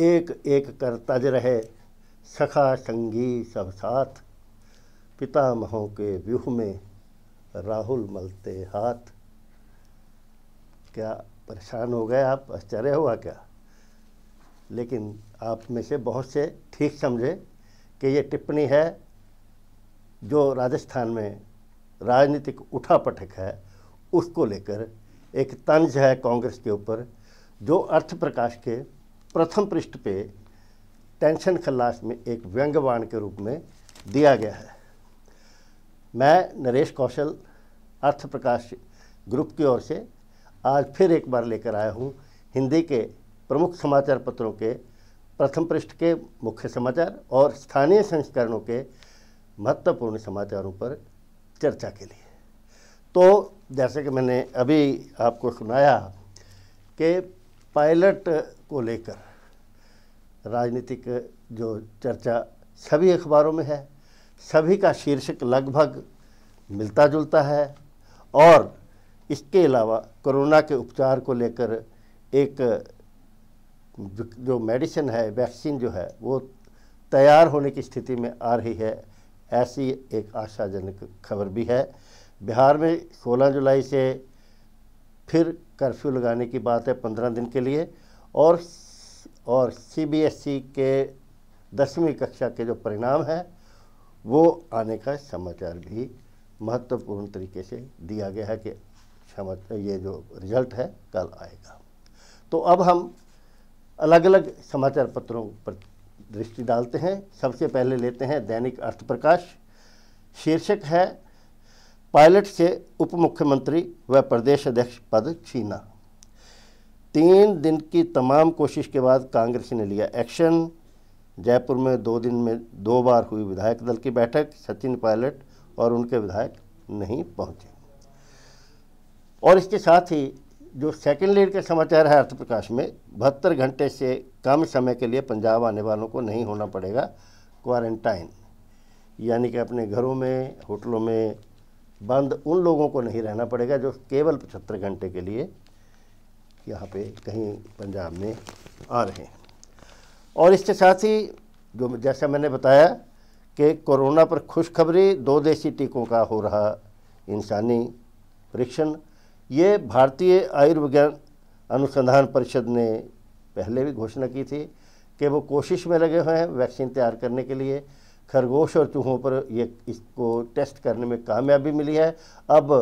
एक एक कर तज रहे सखा संगी सब साथ पितामहों के व्यूह में राहुल मलते हाथ क्या परेशान हो गए आप आश्चर्य हुआ क्या लेकिन आप में से बहुत से ठीक समझे कि ये टिप्पणी है जो राजस्थान में राजनीतिक उठापटक है उसको लेकर एक तंज है कांग्रेस के ऊपर जो अर्थ प्रकाश के प्रथम पृष्ठ पे टेंशन खल्लास में एक व्यंग्यवाण के रूप में दिया गया है मैं नरेश कौशल अर्थ प्रकाश ग्रुप की ओर से आज फिर एक बार लेकर आया हूँ हिंदी के प्रमुख समाचार पत्रों के प्रथम पृष्ठ के मुख्य समाचार और स्थानीय संस्करणों के महत्वपूर्ण समाचारों पर चर्चा के लिए तो जैसे कि मैंने अभी आपको सुनाया कि पायलट को लेकर राजनीतिक जो चर्चा सभी अखबारों में है सभी का शीर्षक लगभग मिलता जुलता है और इसके अलावा कोरोना के उपचार को लेकर एक जो मेडिसिन है वैक्सीन जो है वो तैयार होने की स्थिति में आ रही है ऐसी एक आशाजनक खबर भी है बिहार में 16 जुलाई से फिर कर्फ्यू लगाने की बात है 15 दिन के लिए और और सीबीएसई e के दसवीं कक्षा के जो परिणाम है वो आने का समाचार भी महत्वपूर्ण तरीके से दिया गया है कि ये जो रिजल्ट है कल आएगा तो अब हम अलग अलग समाचार पत्रों पर दृष्टि डालते हैं सबसे पहले लेते हैं दैनिक अर्थप्रकाश शीर्षक है पायलट से उप मुख्यमंत्री व प्रदेश अध्यक्ष पद छीना तीन दिन की तमाम कोशिश के बाद कांग्रेस ने लिया एक्शन जयपुर में दो दिन में दो बार हुई विधायक दल की बैठक सचिन पायलट और उनके विधायक नहीं पहुंचे और इसके साथ ही जो सेकंड लीड का समाचार है अर्थप्रकाश में बहत्तर घंटे से कम समय के लिए पंजाब आने वालों को नहीं होना पड़ेगा क्वारंटाइन यानी कि अपने घरों में होटलों में बंद उन लोगों को नहीं रहना पड़ेगा जो केवल पचहत्तर घंटे के लिए यहाँ पे कहीं पंजाब में आ रहे हैं और इसके साथ ही जो जैसा मैंने बताया कि कोरोना पर खुशखबरी दो देशी टीकों का हो रहा इंसानी परीक्षण ये भारतीय आयुर्विज्ञान अनुसंधान परिषद ने पहले भी घोषणा की थी कि वो कोशिश में लगे हुए हैं वैक्सीन तैयार करने के लिए खरगोश और चूहों पर ये इसको टेस्ट करने में कामयाबी मिली है अब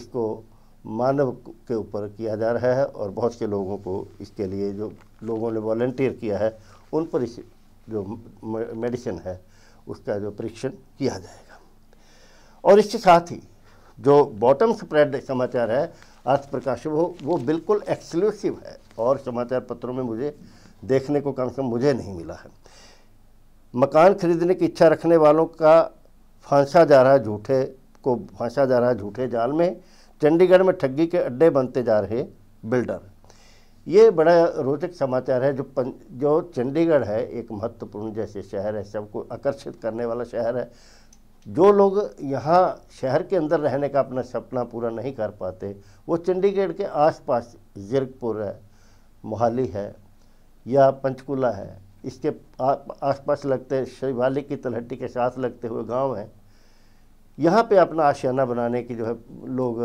इसको मानव के ऊपर किया जा रहा है और बहुत से लोगों को इसके लिए जो लोगों ने वॉल्टियर किया है उन पर इस जो मेडिसिन है उसका जो परीक्षण किया जाएगा और इसके साथ ही जो बॉटम स्प्रेड समाचार है अर्थ प्रकाश वो वो बिल्कुल एक्सक्लूसिव है और समाचार पत्रों में मुझे देखने को कम से कम मुझे नहीं मिला है मकान खरीदने की इच्छा रखने वालों का फांसा जा रहा है झूठे को फांसा जा रहा है झूठे जाल में चंडीगढ़ में ठगी के अड्डे बनते जा रहे बिल्डर ये बड़ा रोचक समाचार है जो पन, जो चंडीगढ़ है एक महत्वपूर्ण जैसे शहर है सबको आकर्षित करने वाला शहर है जो लोग यहाँ शहर के अंदर रहने का अपना सपना पूरा नहीं कर पाते वो चंडीगढ़ के आसपास जीरकपुर है मोहाली है या पंचकूला है इसके आसपास लगते शिवालिक की तलहटी के साथ लगते हुए गांव हैं यहाँ पे अपना आशियाना बनाने की जो है लोग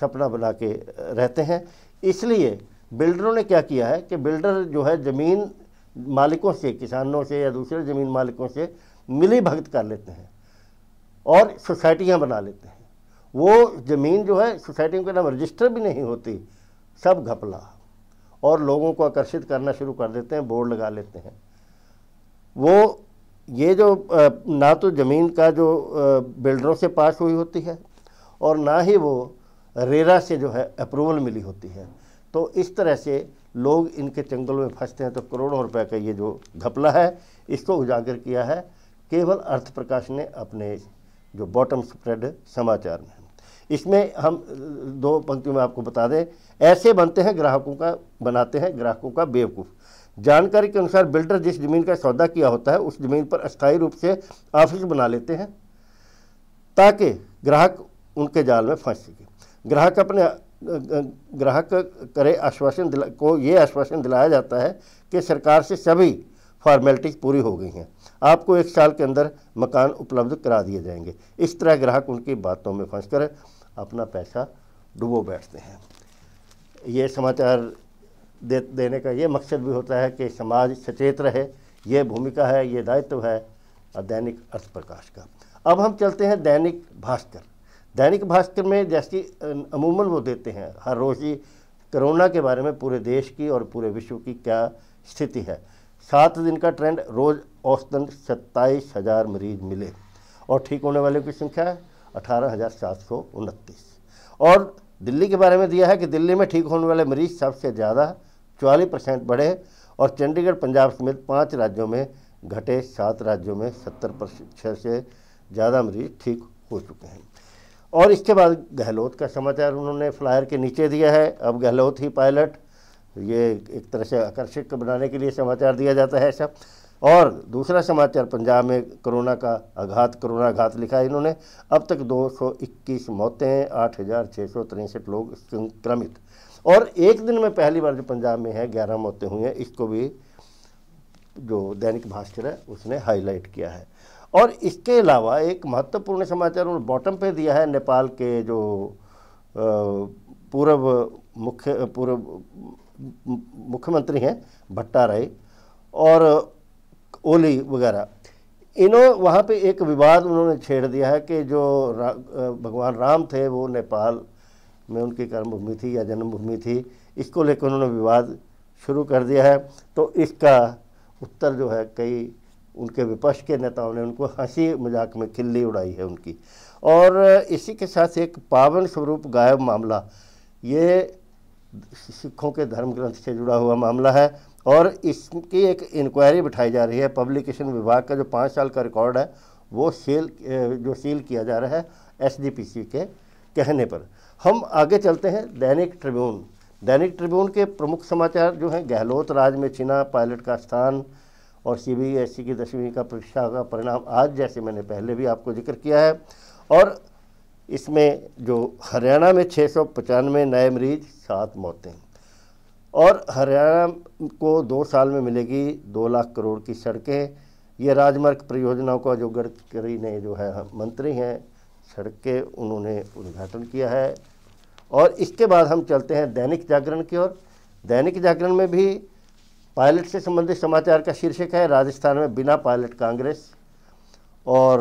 सपना बना के रहते हैं इसलिए बिल्डरों ने क्या किया है कि बिल्डर जो है ज़मीन मालिकों से किसानों से या दूसरे ज़मीन मालिकों से मिली भगत कर लेते हैं और सोसाइटियाँ बना लेते हैं वो ज़मीन जो है सोसाइटियों के नाम रजिस्टर भी नहीं होती सब घपला और लोगों को आकर्षित करना शुरू कर देते हैं बोर्ड लगा लेते हैं वो ये जो ना तो ज़मीन का जो बिल्डरों से पास हुई होती है और ना ही वो रेरा से जो है अप्रूवल मिली होती है तो इस तरह से लोग इनके चंगल में फंसते हैं तो करोड़ों रुपए का ये जो घपला है इसको उजागर किया है केवल अर्थ प्रकाश ने अपने जो बॉटम स्प्रेड समाचार में इसमें हम दो पंक्तियों में आपको बता दें ऐसे बनते हैं ग्राहकों का बनाते हैं ग्राहकों का बेवकूफ़ जानकारी के अनुसार बिल्डर जिस ज़मीन का सौदा किया होता है उस ज़मीन पर अस्थायी रूप से ऑफिस बना लेते हैं ताकि ग्राहक उनके जाल में फंस सके ग्राहक अपने ग्राहक करे आश्वासन दिला को ये आश्वासन दिलाया जाता है कि सरकार से सभी फॉर्मेलिटीज़ पूरी हो गई हैं आपको एक साल के अंदर मकान उपलब्ध करा दिए जाएंगे इस तरह ग्राहक उनकी बातों में फंस कर अपना पैसा डुबो बैठते हैं ये समाचार दे देने का ये मकसद भी होता है कि समाज सचेत रहे ये भूमिका है ये दायित्व है दैनिक अर्थ प्रकाश का अब हम चलते हैं दैनिक भास्कर दैनिक भास्कर में जैसी अमूमन वो देते हैं हर रोज़ ही कोरोना के बारे में पूरे देश की और पूरे विश्व की क्या स्थिति है सात दिन का ट्रेंड रोज़ औसतन सत्ताईस हज़ार मरीज मिले और ठीक होने वालों की संख्या है अठारह हज़ार सात सौ उनतीस और दिल्ली के बारे में दिया है कि दिल्ली में ठीक होने वाले मरीज सबसे ज़्यादा चौवालीस परसेंट बढ़े और चंडीगढ़ पंजाब समेत पाँच राज्यों में घटे सात राज्यों में सत्तर प्रतिशत से ज़्यादा मरीज ठीक हो चुके हैं और इसके बाद गहलोत का समाचार उन्होंने फ्लायर के नीचे दिया है अब गहलोत ही पायलट ये एक तरह से आकर्षक बनाने के लिए समाचार दिया जाता है सब और दूसरा समाचार पंजाब में कोरोना का आघात कोरोना घात लिखा है इन्होंने अब तक 221 मौतें आठ लोग संक्रमित और एक दिन में पहली बार जो पंजाब में है ग्यारह मौतें हुई हैं इसको भी जो दैनिक भास्कर है उसने हाईलाइट किया है और इसके अलावा एक महत्वपूर्ण समाचार उन्होंने बॉटम पे दिया है नेपाल के जो पूर्व मुख्य पूर्व मुख्यमंत्री हैं भट्टा राय और ओली वगैरह इन्हों वहाँ पे एक विवाद उन्होंने छेड़ दिया है कि जो रा, भगवान राम थे वो नेपाल में उनकी कर्मभूमि थी या जन्मभूमि थी इसको लेकर उन्होंने विवाद शुरू कर दिया है तो इसका उत्तर जो है कई उनके विपक्ष के नेताओं ने उनको हंसी मजाक में खिल्ली उड़ाई है उनकी और इसी के साथ एक पावन स्वरूप गायब मामला ये सिखों के धर्म ग्रंथ से जुड़ा हुआ मामला है और इसकी एक इंक्वायरी बिठाई जा रही है पब्लिकेशन विभाग का जो पाँच साल का रिकॉर्ड है वो सील जो सील किया जा रहा है एसडीपीसी के कहने पर हम आगे चलते हैं दैनिक ट्रिब्यून दैनिक ट्रिब्यून के प्रमुख समाचार जो हैं गहलोत राज में छिना पायलट का स्थान और सी e की दसवीं का परीक्षा का परिणाम आज जैसे मैंने पहले भी आपको जिक्र किया है और इसमें जो हरियाणा में छः सौ पचानवे नए मरीज सात मौतें और हरियाणा को दो साल में मिलेगी दो लाख करोड़ की सड़कें ये राजमार्ग परियोजनाओं का जो गडकरी ने जो है मंत्री हैं सड़कें उन्होंने उद्घाटन किया है और इसके बाद हम चलते हैं दैनिक जागरण की ओर दैनिक जागरण में भी पायलट से संबंधित समाचार का शीर्षक है राजस्थान में बिना पायलट कांग्रेस और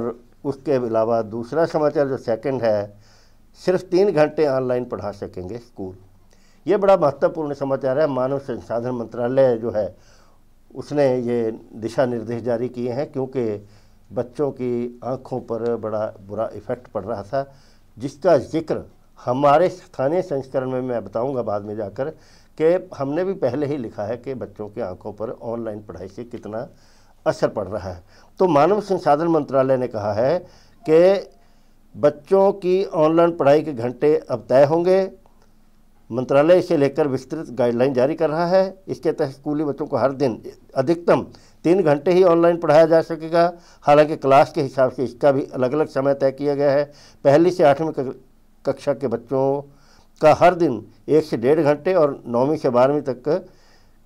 उसके अलावा दूसरा समाचार जो सेकंड है सिर्फ तीन घंटे ऑनलाइन पढ़ा सकेंगे स्कूल ये बड़ा महत्वपूर्ण समाचार है मानव संसाधन मंत्रालय जो है उसने ये दिशा निर्देश जारी किए हैं क्योंकि बच्चों की आँखों पर बड़ा बुरा इफ़ेक्ट पड़ रहा था जिसका जिक्र हमारे स्थानीय संस्करण में मैं बताऊंगा बाद में जाकर कि हमने भी पहले ही लिखा है कि बच्चों की आंखों पर ऑनलाइन पढ़ाई से कितना असर पड़ रहा है तो मानव संसाधन मंत्रालय ने कहा है कि बच्चों की ऑनलाइन पढ़ाई के घंटे अब तय होंगे मंत्रालय इसे लेकर विस्तृत गाइडलाइन जारी कर रहा है इसके तहत स्कूली बच्चों को हर दिन अधिकतम तीन घंटे ही ऑनलाइन पढ़ाया जा सकेगा हालांकि क्लास के हिसाब से इसका भी अलग अलग समय तय किया गया है पहली से आठवीं कक्षा के बच्चों का हर दिन एक से डेढ़ घंटे और नौवीं से बारहवीं तक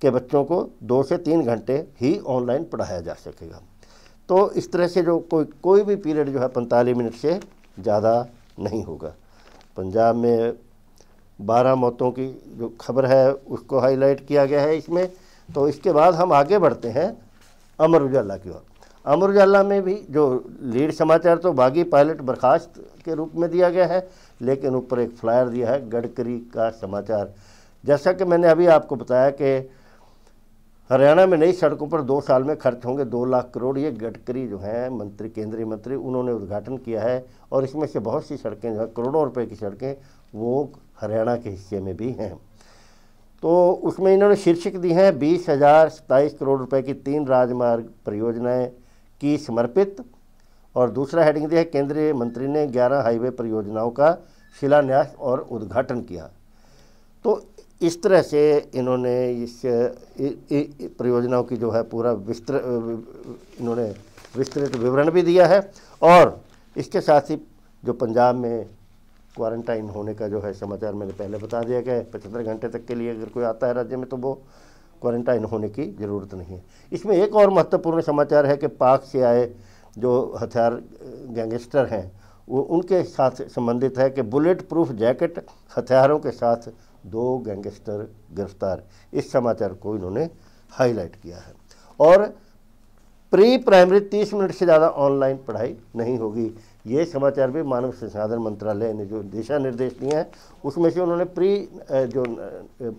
के बच्चों को दो से तीन घंटे ही ऑनलाइन पढ़ाया जा सकेगा तो इस तरह से जो कोई कोई भी पीरियड जो है पैंतालीस मिनट से ज़्यादा नहीं होगा पंजाब में बारह मौतों की जो खबर है उसको हाईलाइट किया गया है इसमें तो इसके बाद हम आगे बढ़ते हैं अमर उजाला की ओर अमर उजाला में भी जो लीड समाचार तो बागी पायलट बर्खास्त के रूप में दिया गया है लेकिन ऊपर एक फ्लायर दिया है गडकरी का समाचार जैसा कि मैंने अभी आपको बताया कि हरियाणा में नई सड़कों पर दो साल में खर्च होंगे दो लाख करोड़ ये गडकरी जो हैं मंत्री केंद्रीय मंत्री उन्होंने उद्घाटन किया है और इसमें से बहुत सी सड़कें जो हैं करोड़ों रुपए की सड़कें वो हरियाणा के हिस्से में भी हैं तो उसमें इन्होंने शीर्षक दी हैं बीस हज़ार सत्ताईस करोड़ रुपए की तीन राजमार्ग परियोजनाएं की समर्पित और दूसरा हेडिंग दिया है केंद्रीय मंत्री ने 11 हाईवे परियोजनाओं का शिलान्यास और उद्घाटन किया तो इस तरह से इन्होंने इस परियोजनाओं की जो है पूरा विस्तृत इन्होंने विस्तृत विवरण भी दिया है और इसके साथ ही जो पंजाब में क्वारंटाइन होने का जो है समाचार मैंने पहले बता दिया गया है पचहत्तर घंटे तक के लिए अगर कोई आता है राज्य में तो वो क्वारंटाइन होने की ज़रूरत नहीं है इसमें एक और महत्वपूर्ण समाचार है कि पाक से आए जो हथियार गैंगस्टर हैं वो उनके साथ संबंधित है कि बुलेट प्रूफ जैकेट हथियारों के साथ दो गैंगस्टर गिरफ्तार इस समाचार को इन्होंने हाईलाइट किया है और प्री प्राइमरी तीस मिनट से ज़्यादा ऑनलाइन पढ़ाई नहीं होगी ये समाचार भी मानव संसाधन मंत्रालय ने जो दिशा निर्देश दिए हैं उसमें से उन्होंने प्री जो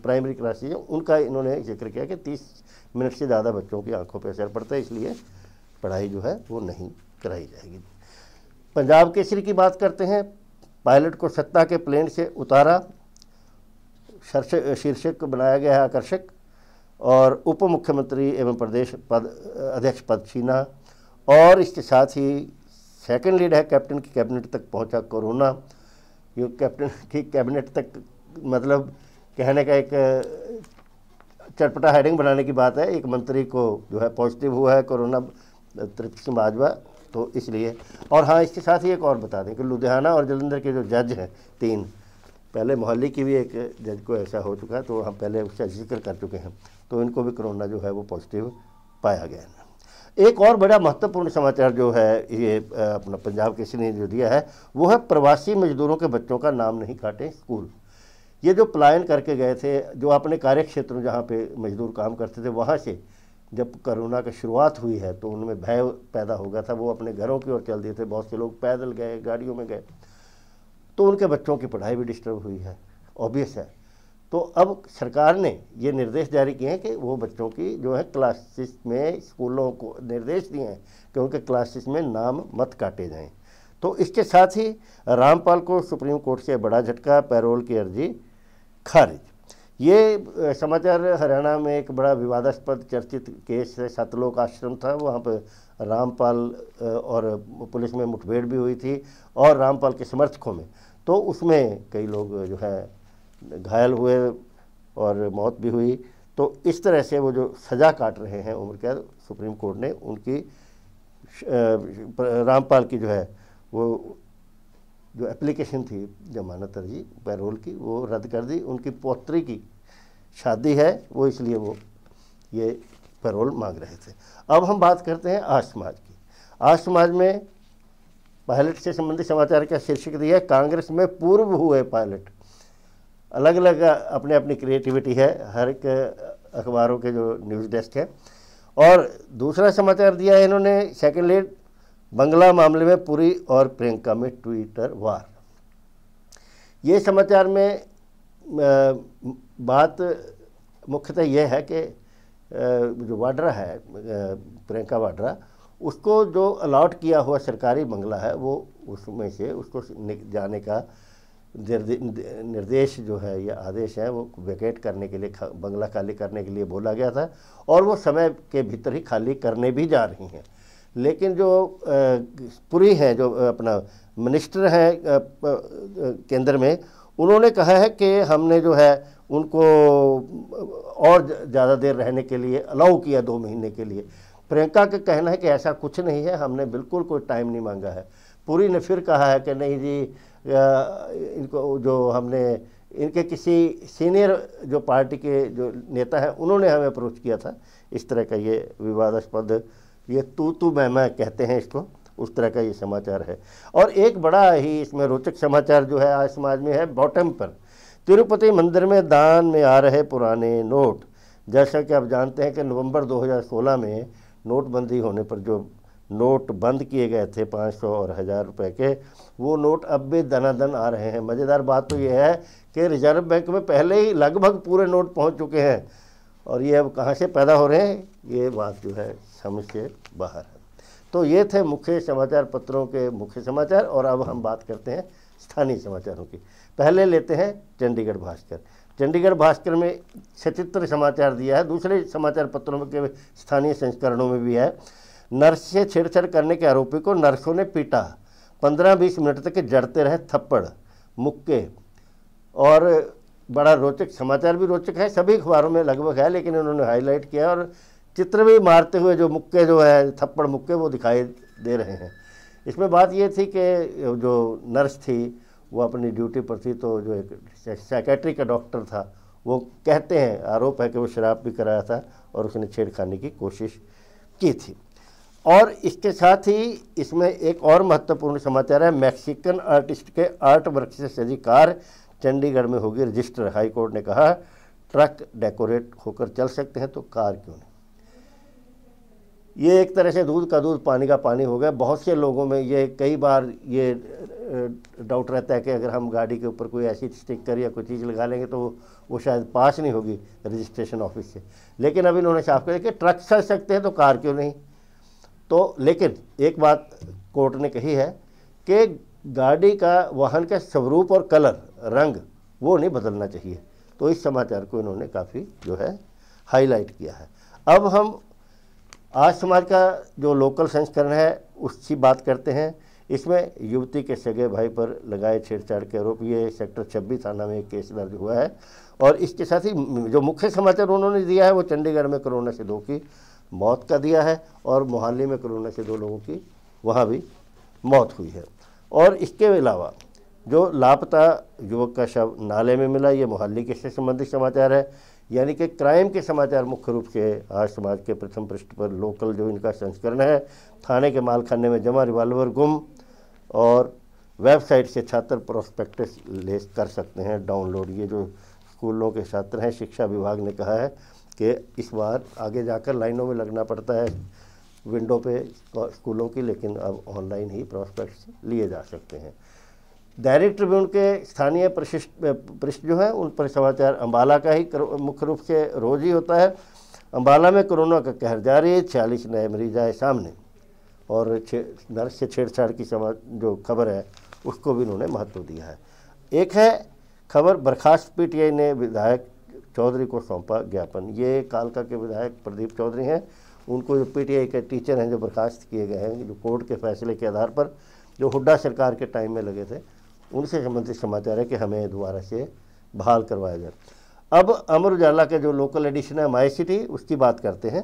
प्राइमरी क्लासेज है उनका इन्होंने जिक्र किया कि तीस मिनट से ज़्यादा बच्चों की आंखों पर असर पड़ता है इसलिए पढ़ाई जो है वो नहीं कराई जाएगी पंजाब केसरी की बात करते हैं पायलट को सत्ता के प्लेन से उतारा शीर्षक बनाया गया है आकर्षक और उप मुख्यमंत्री एवं प्रदेश पद अध्यक्ष पद छीना और इसके साथ ही सेकंड लीड है कैप्टन की कैबिनेट तक पहुंचा कोरोना जो कैप्टन की कैबिनेट तक मतलब कहने का एक चटपटा हेडिंग बनाने की बात है एक मंत्री को जो है पॉजिटिव हुआ है कोरोना तृप्त सिंह बाजवा तो इसलिए और हाँ इसके साथ ही एक और बता दें कि लुधियाना और जलंधर के जो जज हैं तीन पहले मोहाली की भी एक जज को ऐसा हो चुका है तो हम पहले उसका जिक्र कर चुके हैं तो इनको भी कोरोना जो है वो पॉजिटिव पाया गया है एक और बड़ा महत्वपूर्ण समाचार जो है ये अपना पंजाब किसी ने जो दिया है वो है प्रवासी मजदूरों के बच्चों का नाम नहीं काटें स्कूल ये जो पलायन करके गए थे जो अपने कार्य क्षेत्र जहाँ पे मजदूर काम करते थे वहाँ से जब कोरोना की शुरुआत हुई है तो उनमें भय पैदा हो गया था वो अपने घरों की ओर चल दिए थे बहुत से लोग पैदल गए गाड़ियों में गए तो उनके बच्चों की पढ़ाई भी डिस्टर्ब हुई है ऑब्वियस है तो अब सरकार ने ये निर्देश जारी किए हैं कि वो बच्चों की जो है क्लासेस में स्कूलों को निर्देश दिए हैं कि उनके क्लासेस में नाम मत काटे जाएं तो इसके साथ ही रामपाल को सुप्रीम कोर्ट से बड़ा झटका पैरोल की अर्जी खारिज ये समाचार हरियाणा में एक बड़ा विवादास्पद चर्चित केस है सतलोक आश्रम था वहाँ पर रामपाल और पुलिस में मुठभेड़ भी हुई थी और रामपाल के समर्थकों में तो उसमें कई लोग जो है घायल हुए और मौत भी हुई तो इस तरह से वो जो सज़ा काट रहे हैं उम्र कैद सुप्रीम कोर्ट ने उनकी रामपाल की जो है वो जो एप्लीकेशन थी जमानत अर्जी पैरोल की वो रद्द कर दी उनकी पोत्री की शादी है वो इसलिए वो ये पैरोल मांग रहे थे अब हम बात करते हैं आज समाज की आज समाज में पायलट से संबंधित समाचार का शीर्षक दिया है कांग्रेस में पूर्व हुए पायलट अलग अलग अपने अपनी क्रिएटिविटी है हर एक अखबारों के जो न्यूज़ डेस्क है और दूसरा समाचार दिया है इन्होंने सेकेंड लेड बंगला मामले में पुरी और प्रियंका में ट्विटर वार ये समाचार में बात मुख्यतः यह है कि जो वाड्रा है प्रियंका वाड्रा उसको जो अलाट किया हुआ सरकारी बंगला है वो उसमें से उसको जाने का निर्देश जो है या आदेश है वो वैकेट करने के लिए बंगला खाली करने के लिए बोला गया था और वो समय के भीतर ही खाली करने भी जा रही हैं लेकिन जो पुरी हैं जो अपना मिनिस्टर हैं केंद्र में उन्होंने कहा है कि हमने जो है उनको और ज़्यादा देर रहने के लिए अलाउ किया दो महीने के लिए प्रियंका का कहना है कि ऐसा कुछ नहीं है हमने बिल्कुल कोई टाइम नहीं मांगा है पुरी ने फिर कहा है कि नहीं जी इनको जो हमने इनके किसी सीनियर जो पार्टी के जो नेता हैं उन्होंने हमें अप्रोच किया था इस तरह का ये विवादास्पद ये तू तू मैं मैं कहते हैं इसको उस तरह का ये समाचार है और एक बड़ा ही इसमें रोचक समाचार जो है आज समाज में है बॉटम पर तिरुपति मंदिर में दान में आ रहे पुराने नोट जैसा कि आप जानते हैं कि नवंबर 2016 में नोटबंदी होने पर जो नोट बंद किए गए थे पाँच सौ और हज़ार रुपए के वो नोट अब भी धनाधन आ रहे हैं मज़ेदार बात तो ये है कि रिजर्व बैंक में पहले ही लगभग पूरे नोट पहुंच चुके हैं और ये अब कहाँ से पैदा हो रहे हैं ये बात जो है समझ से बाहर है तो ये थे मुख्य समाचार पत्रों के मुख्य समाचार और अब हम बात करते हैं स्थानीय समाचारों की पहले लेते हैं चंडीगढ़ भास्कर चंडीगढ़ भास्कर में सचित्र समाचार दिया है दूसरे समाचार पत्रों के स्थानीय संस्करणों में भी है नर्स से छेड़छाड़ करने के आरोपी को नर्सों ने पीटा पंद्रह बीस मिनट तक जड़ते रहे थप्पड़ मुक्के और बड़ा रोचक समाचार भी रोचक है सभी अखबारों में लगभग है लेकिन उन्होंने हाईलाइट किया और चित्र भी मारते हुए जो मुक्के जो है थप्पड़ मुक्के वो दिखाई दे रहे हैं इसमें बात ये थी कि जो नर्स थी वो अपनी ड्यूटी पर थी तो जो एक सेक्रेटरी का डॉक्टर था वो कहते हैं आरोप है कि वो शराब भी कराया था और उसने छेड़खानी की कोशिश की थी और इसके साथ ही इसमें एक और महत्वपूर्ण समाचार है मैक्सिकन आर्टिस्ट के आर्ट वर्क से सजी कार चंडीगढ़ में होगी रजिस्टर हाईकोर्ट ने कहा ट्रक डेकोरेट होकर चल सकते हैं तो कार क्यों नहीं ये एक तरह से दूध का दूध पानी का पानी हो गया बहुत से लोगों में ये कई बार ये डाउट रहता है कि अगर हम गाड़ी के ऊपर कोई ऐसी स्टिकर या कोई चीज़ लगा लेंगे तो वो शायद पास नहीं होगी रजिस्ट्रेशन ऑफिस से लेकिन अभी इन्होंने साफ कर दिया कि ट्रक चल सकते हैं तो कार क्यों नहीं तो लेकिन एक बात कोर्ट ने कही है कि गाड़ी का वाहन के स्वरूप और कलर रंग वो नहीं बदलना चाहिए तो इस समाचार को इन्होंने काफ़ी जो है हाईलाइट किया है अब हम आज समाज का जो लोकल संस्करण है उसकी बात करते हैं इसमें युवती के सगे भाई पर लगाए छेड़छाड़ के आरोप ये सेक्टर छब्बीस थाना में केस दर्ज हुआ है और इसके साथ ही जो मुख्य समाचार उन्होंने दिया है वो चंडीगढ़ में कोरोना से दो की मौत का दिया है और मोहाली में कोरोना से दो लोगों की वहाँ भी मौत हुई है और इसके अलावा जो लापता युवक का शव नाले में मिला ये मोहाली के से संबंधित समाचार है यानी कि क्राइम के समाचार मुख्य रूप से आज समाज के प्रथम पृष्ठ पर लोकल जो इनका संस्करण है थाने के मालखाने में जमा रिवाल्वर गुम और वेबसाइट से छात्र प्रोस्पेक्टस ले कर सकते हैं डाउनलोड ये जो स्कूलों के छात्र हैं शिक्षा विभाग ने कहा है कि इस बार आगे जाकर लाइनों में लगना पड़ता है विंडो पे स्कूलों की लेकिन अब ऑनलाइन ही प्रॉस्पेक्ट्स लिए जा सकते हैं डायरेक्ट ट्रिब्यून के स्थानीय पृष्ठ जो है उन पर समाचार अम्बाला का ही मुख्य रूप से रोज ही होता है अम्बाला में कोरोना का कहर जारी है छियालीस नए मरीज आए सामने और नर्स से छेड़छाड़ की समा जो खबर है उसको भी उन्होंने महत्व दिया है एक है खबर बर्खास्त पीटीआई ने विधायक चौधरी को सौंपा ज्ञापन ये कालका के विधायक प्रदीप चौधरी हैं उनको जो पीटीआई के टीचर हैं जो बर्खास्त किए गए हैं जो कोर्ट के फैसले के आधार पर जो हुड्डा सरकार के टाइम में लगे थे उनसे संबंधित समाचार है कि हमें दोबारा से बहाल करवाया जाए अब अमर उजाला के जो लोकल एडिशन है माई सिटी उसकी बात करते हैं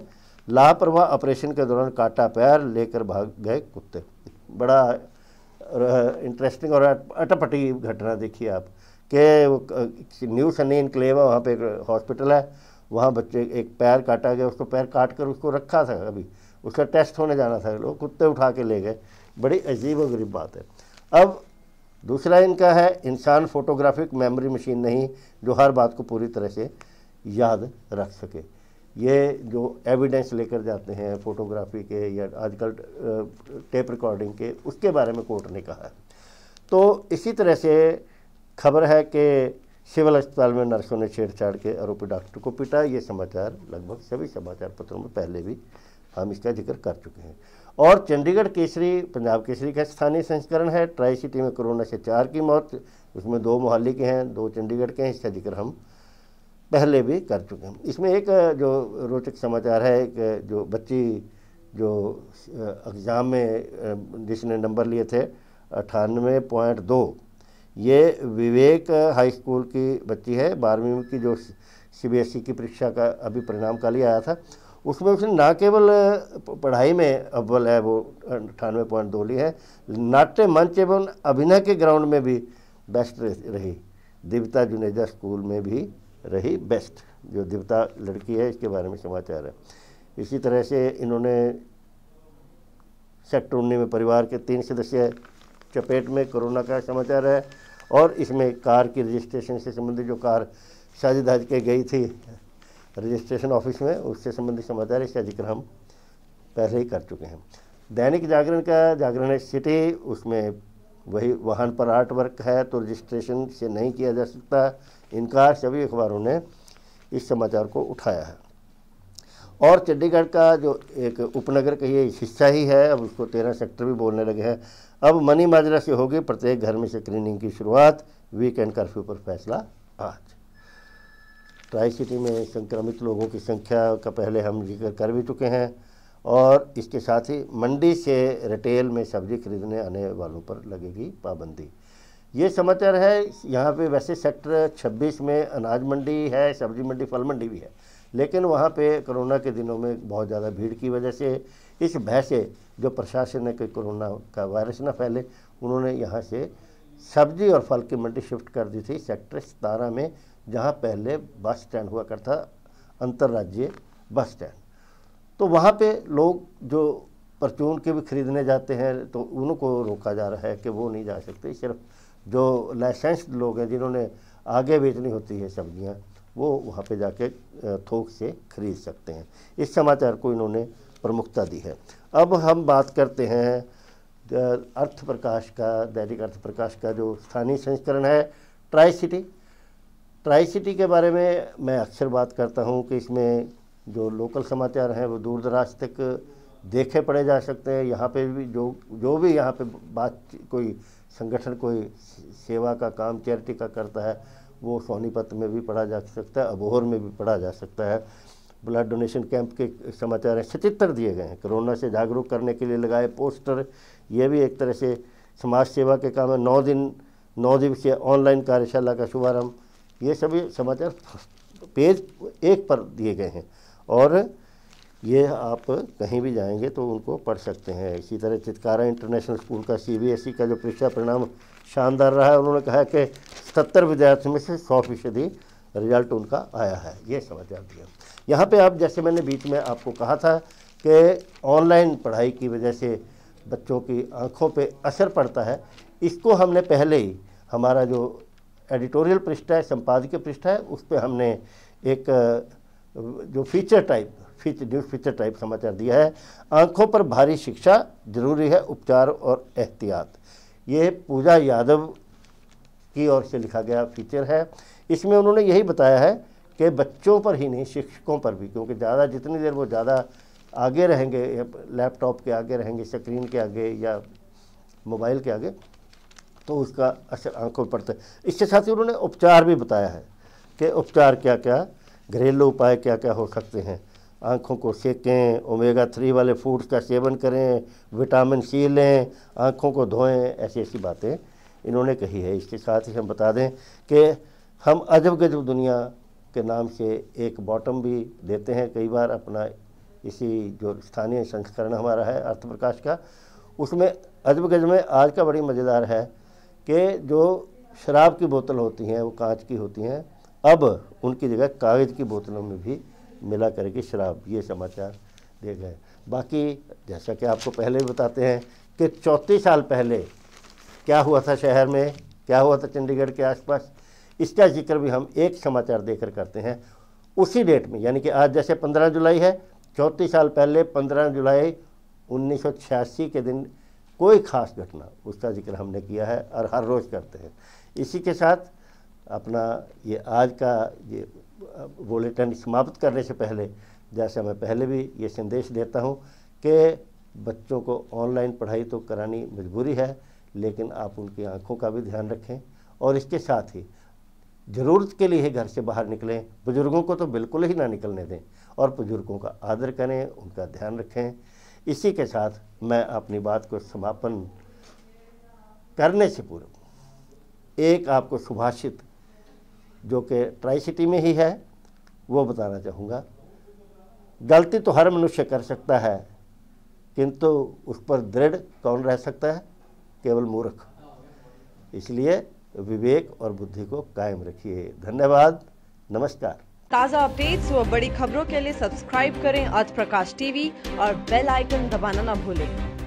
लापरवाह ऑपरेशन के दौरान काटा पैर लेकर भाग गए कुत्ते बड़ा इंटरेस्टिंग और अटपटी घटना देखिए आप के न्यू सनी है वहाँ पे एक हॉस्पिटल है वहाँ बच्चे एक पैर काटा गया उसको पैर काट कर उसको रखा था अभी उसका टेस्ट होने जाना था लोग कुत्ते उठा के ले गए बड़ी अजीब और गरीब बात है अब दूसरा इनका है इंसान फोटोग्राफिक मेमोरी मशीन नहीं जो हर बात को पूरी तरह से याद रख सके ये जो एविडेंस लेकर जाते हैं फोटोग्राफी के या आजकल टेप रिकॉर्डिंग के उसके बारे में कोर्ट ने कहा है तो इसी तरह से खबर है कि सिविल अस्पताल में नर्सों ने छेड़छाड़ के आरोपी डॉक्टर को पीटा ये समाचार लगभग सभी समाचार पत्रों में पहले भी हम इसका जिक्र कर चुके हैं और चंडीगढ़ केसरी पंजाब केसरी का स्थानीय संस्करण है ट्राई सिटी में कोरोना से चार की मौत उसमें दो मोहाली के हैं दो चंडीगढ़ के हैं इसका जिक्र हम पहले भी कर चुके हैं इसमें एक जो रोचक समाचार है एक जो बच्ची जो एग्ज़ाम में जिसने नंबर लिए थे अठानवे पॉइंट दो ये विवेक हाई स्कूल की बच्ची है बारहवीं की जो सीबीएसई की परीक्षा का अभी परिणाम कल ही आया था उसमें उसने ना केवल पढ़ाई में अव्वल है वो अठानवे पॉइंट दो ली है नाट्य मंच एवं अभिनय के ग्राउंड में भी बेस्ट रही देवता जुनेजा स्कूल में भी रही बेस्ट जो देवता लड़की है इसके बारे में समाचार है इसी तरह से इन्होंने सेक्टर उन्नीस में परिवार के तीन सदस्य चपेट में कोरोना का समाचार है और इसमें कार की रजिस्ट्रेशन से संबंधित जो कार शादी दर्ज के गई थी रजिस्ट्रेशन ऑफिस में उससे संबंधित समाचार इसका जिक्र हम पहले ही कर चुके हैं दैनिक जागरण का जागरण है सिटी उसमें वही वाहन पर आर्ट वर्क है तो रजिस्ट्रेशन से नहीं किया जा सकता इनकार सभी अखबारों ने इस समाचार को उठाया है और चंडीगढ़ का जो एक उपनगर का ये हिस्सा ही है अब उसको तेरह सेक्टर भी बोलने लगे हैं अब मनी माजरा से होगी प्रत्येक घर में स्क्रीनिंग की शुरुआत वीकेंड कर्फ्यू पर फैसला आज ट्राई सिटी में संक्रमित लोगों की संख्या का पहले हम जिक्र कर भी चुके हैं और इसके साथ ही मंडी से रिटेल में सब्जी खरीदने आने वालों पर लगेगी पाबंदी ये समाचार है यहाँ पे वैसे सेक्टर 26 में अनाज मंडी है सब्जी मंडी फल मंडी भी है लेकिन वहाँ पे कोरोना के दिनों में बहुत ज़्यादा भीड़ की वजह से इस भय से जो प्रशासन है कि कोरोना का वायरस ना फैले उन्होंने यहाँ से सब्जी और फल की मंडी शिफ्ट कर दी थी सेक्टर सतारह में जहाँ पहले बस स्टैंड हुआ करता अंतर्राज्यीय बस स्टैंड तो वहाँ पे लोग जो परचून के भी खरीदने जाते हैं तो उनको रोका जा रहा है कि वो नहीं जा सकते सिर्फ जो लाइसेंस्ड लोग हैं जिन्होंने आगे बेचनी होती है सब्जियाँ वो वहाँ पे जाके थोक से खरीद सकते हैं इस समाचार को इन्होंने प्रमुखता दी है अब हम बात करते हैं अर्थ प्रकाश का दैनिक अर्थ प्रकाश का जो स्थानीय संस्करण है ट्राई सिटी ट्राई सिटी के बारे में मैं अक्सर बात करता हूँ कि इसमें जो लोकल समाचार हैं वो दूर दराज तक देखे पड़े जा सकते हैं यहाँ पे भी जो जो भी यहाँ पे बात कोई संगठन कोई सेवा का काम चैरिटी का करता है वो सोनीपत में भी पढ़ा जा सकता है अबोहर में भी पढ़ा जा सकता है ब्लड डोनेशन कैंप के समाचार हैं सचित्र दिए गए हैं कोरोना से जागरूक करने के लिए लगाए पोस्टर ये भी एक तरह से समाज सेवा के काम है नौ दिन नौ दिवसीय ऑनलाइन कार्यशाला का शुभारंभ ये सभी समाचार पेज एक पर दिए गए हैं और ये आप कहीं भी जाएंगे तो उनको पढ़ सकते हैं इसी तरह चितकारा इंटरनेशनल स्कूल का सीबीएसई e का जो परीक्षा परिणाम शानदार रहा है उन्होंने कहा कि सत्तर विद्यार्थियों में से सौ फीसदी रिजल्ट उनका आया है ये समाचार दिया यहाँ पे आप जैसे मैंने बीच में आपको कहा था कि ऑनलाइन पढ़ाई की वजह से बच्चों की आँखों पे असर पड़ता है इसको हमने पहले ही हमारा जो एडिटोरियल पृष्ठ है संपादकीय पृष्ठ है उस पर हमने एक जो feature type feature news feature type समाचार दिया है आंखों पर भारी शिक्षा जरूरी है उपचार और एहतियात ये पूजा यादव की ओर से लिखा गया फीचर है इसमें उन्होंने यही बताया है कि बच्चों पर ही नहीं शिक्षकों पर भी क्योंकि ज़्यादा जितनी देर वो ज़्यादा आगे रहेंगे लैपटॉप के आगे रहेंगे स्क्रीन के आगे या मोबाइल के आगे तो उसका असर आंखों पर पड़ता है इसके साथ ही उन्होंने उपचार भी बताया है कि उपचार क्या क्या घरेलू उपाय क्या क्या हो सकते हैं आँखों को सेकें ओमेगा थ्री वाले फूड्स का सेवन करें विटामिन सी लें आँखों को धोएं ऐसी ऐसी बातें इन्होंने कही है इसके साथ ही हम बता दें कि हम अजब गजब दुनिया के नाम से एक बॉटम भी देते हैं कई बार अपना इसी जो स्थानीय संस्करण हमारा है अर्थ प्रकाश का उसमें अजब गजब में आज का बड़ी मज़ेदार है कि जो शराब की बोतल होती हैं वो कांच की होती हैं अब उनकी जगह कागज़ की बोतलों में भी मिला करके शराब ये समाचार दे गए बाकी जैसा कि आपको पहले भी बताते हैं कि चौंतीस साल पहले क्या हुआ था शहर में क्या हुआ था चंडीगढ़ के आसपास इसका जिक्र भी हम एक समाचार देकर करते हैं उसी डेट में यानी कि आज जैसे 15 जुलाई है चौंतीस साल पहले 15 जुलाई 1986 के दिन कोई खास घटना उसका जिक्र हमने किया है और हर रोज़ करते हैं इसी के साथ अपना ये आज का ये बुलेटिन समाप्त करने से पहले जैसे मैं पहले भी ये संदेश देता हूँ कि बच्चों को ऑनलाइन पढ़ाई तो करानी मजबूरी है लेकिन आप उनकी आंखों का भी ध्यान रखें और इसके साथ ही ज़रूरत के लिए घर से बाहर निकलें बुज़ुर्गों को तो बिल्कुल ही ना निकलने दें और बुज़ुर्गों का आदर करें उनका ध्यान रखें इसी के साथ मैं अपनी बात को समापन करने से पूर्व एक आपको सुभाषित जो कि ट्राई सिटी में ही है वो बताना चाहूँगा गलती तो हर मनुष्य कर सकता है किंतु उस पर दृढ़ कौन रह सकता है केवल मूर्ख इसलिए विवेक और बुद्धि को कायम रखिए धन्यवाद नमस्कार ताज़ा अपडेट्स व बड़ी खबरों के लिए सब्सक्राइब करें आज प्रकाश टीवी और बेल आइकन दबाना ना भूलें